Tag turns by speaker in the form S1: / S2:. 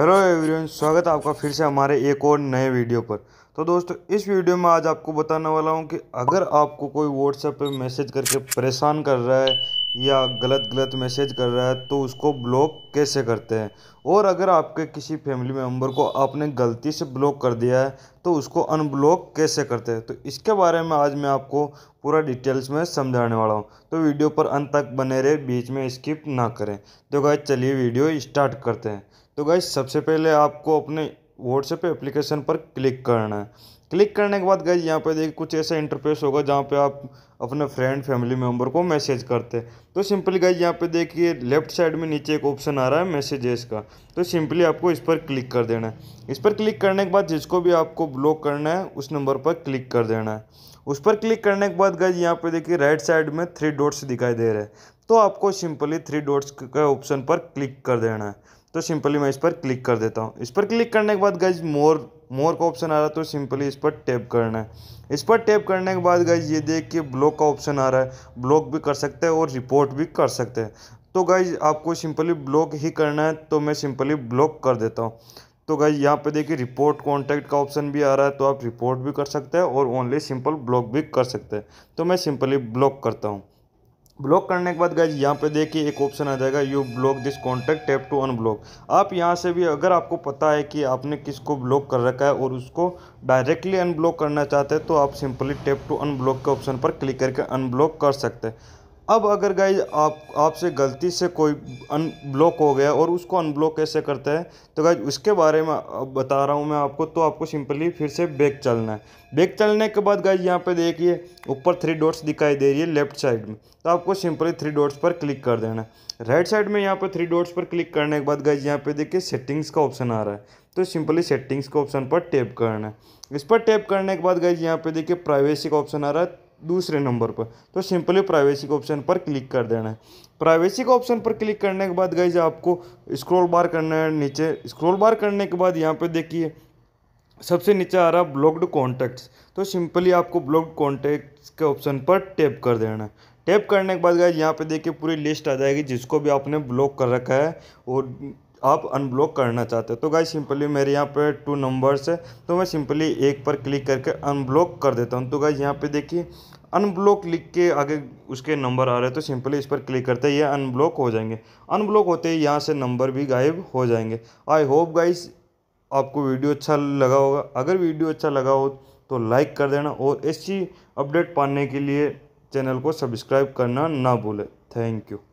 S1: hello everyone स्वागत है आपका फिर से हमारे एक और नए वीडियो पर तो दोस्तों इस वीडियो में आज आपको बताने वाला हूं कि अगर आपको कोई व्हाट्सएप पे मैसेज करके परेशान कर रहा है या गलत गलत मैसेज कर रहा है तो उसको ब्लॉक कैसे करते हैं और अगर आपके किसी फैमिली मेम्बर को आपने गलती से ब्लॉक कर दिया है तो उसको अनब्लॉक कैसे करते हैं तो इसके बारे में आज मैं आपको पूरा डिटेल्स में समझाने वाला हूँ तो वीडियो पर अंत तक बने रहे बीच में स्किप ना करें तो गाय चलिए वीडियो स्टार्ट करते हैं तो गाइज सबसे पहले आपको अपने व्हाट्सएप एप्लीकेशन पर क्लिक करना है क्लिक करने के बाद गई यहाँ पे देखिए कुछ ऐसा इंटरफेस होगा जहाँ पे आप अपने फ्रेंड फैमिली मेम्बर को मैसेज करते हैं तो सिंपली गई यहाँ पे देखिए लेफ्ट साइड में नीचे एक ऑप्शन आ रहा है मैसेजेस का तो सिंपली आपको इस पर क्लिक कर देना है इस पर क्लिक करने के बाद जिसको भी आपको ब्लॉक करना है उस नंबर पर क्लिक कर देना है उस पर क्लिक करने के बाद गई यहाँ पे देखिए राइट साइड में थ्री डॉट्स दिखाई दे रहे हैं तो आपको सिंपली थ्री डॉट्स के ऑप्शन पर क्लिक कर देना है तो सिंपली मैं इस पर क्लिक कर देता हूँ इस पर क्लिक करने के बाद गाइज मोर मोर का ऑप्शन आ रहा है तो सिंपली इस पर टैप करना है इस पर टैप करने के बाद गाइज ये देख के ब्लॉक का ऑप्शन आ रहा है ब्लॉक भी कर सकते हैं और रिपोर्ट भी कर सकते हैं तो गाइज आपको सिंपली ब्लॉक ही करना है तो मैं सिंपली ब्लॉक कर देता हूँ तो गाइज यहाँ पे देखिए रिपोर्ट कॉन्टैक्ट का ऑप्शन भी आ रहा है तो आप रिपोर्ट भी कर सकते हैं और ओनली सिंपल ब्लॉक भी कर सकते हैं तो मैं सिंपली ब्लॉक करता हूँ ब्लॉक करने के बाद गाइज यहाँ पे देखिए एक ऑप्शन आ जाएगा you block this contact tap to unblock आप यहाँ से भी अगर आपको पता है कि आपने किसको ब्लॉक कर रखा है और उसको डायरेक्टली अनब्लॉक करना चाहते हैं तो आप सिंपली टैप टू अनब्लॉक के ऑप्शन पर क्लिक करके अनब्लॉक कर सकते हैं अब अगर गाइज आप आपसे गलती से कोई अनब्लॉक हो गया और उसको अनब्लॉक कैसे करता है तो गाइज उसके बारे में बता रहा हूँ मैं आपको तो आपको सिंपली फिर से बैक चलना है बैक चलने के बाद गाइज यहाँ पे देखिए ऊपर थ्री डॉट्स दिखाई दे रही है लेफ्ट साइड में तो आपको सिंपली थ्री डॉट्स पर क्लिक कर देना है राइट साइड में यहाँ पर थ्री डॉट्स पर क्लिक करने के बाद गाइज यहाँ पे देखिए सेटिंग्स का ऑप्शन आ रहा है तो सिंपली सेटिंग्स के ऑप्शन पर टैप करना है इस पर टैप करने के बाद गाइज यहाँ पे देखिए प्राइवेसी का ऑप्शन आ रहा है दूसरे नंबर पर तो सिंपली प्राइवेसी के ऑप्शन पर क्लिक कर देना है प्राइवेसी के ऑप्शन पर क्लिक करने के बाद गई आपको स्क्रॉल बार करना है नीचे स्क्रॉल बार करने के बाद यहाँ पे देखिए सबसे नीचे आ रहा ब्लॉक्ड कॉन्टैक्ट्स तो सिंपली आपको ब्लॉक्ड कॉन्टैक्ट्स के ऑप्शन पर टैप कर देना है टैप करने के बाद गए यहाँ पे देखिए पूरी लिस्ट आ जाएगी जिसको भी आपने ब्लॉक कर रखा है और आप अनब्लॉक करना चाहते हो तो गाइस सिंपली मेरे यहाँ पे टू नंबर्स है तो मैं सिंपली एक पर क्लिक करके अनब्लॉक कर देता हूँ तो गाइस यहाँ पे देखिए अनब्लॉक लिख के आगे उसके नंबर आ रहे हैं तो सिंपली इस पर क्लिक करते हैं ये अनब्लॉक हो जाएंगे अनब्लॉक होते ही यहाँ से नंबर भी गायब हो जाएंगे आई होप गाइस आपको वीडियो अच्छा लगा होगा अगर वीडियो अच्छा लगा हो तो लाइक कर देना और ऐसी अपडेट पाने के लिए चैनल को सब्सक्राइब करना ना भूलें थैंक यू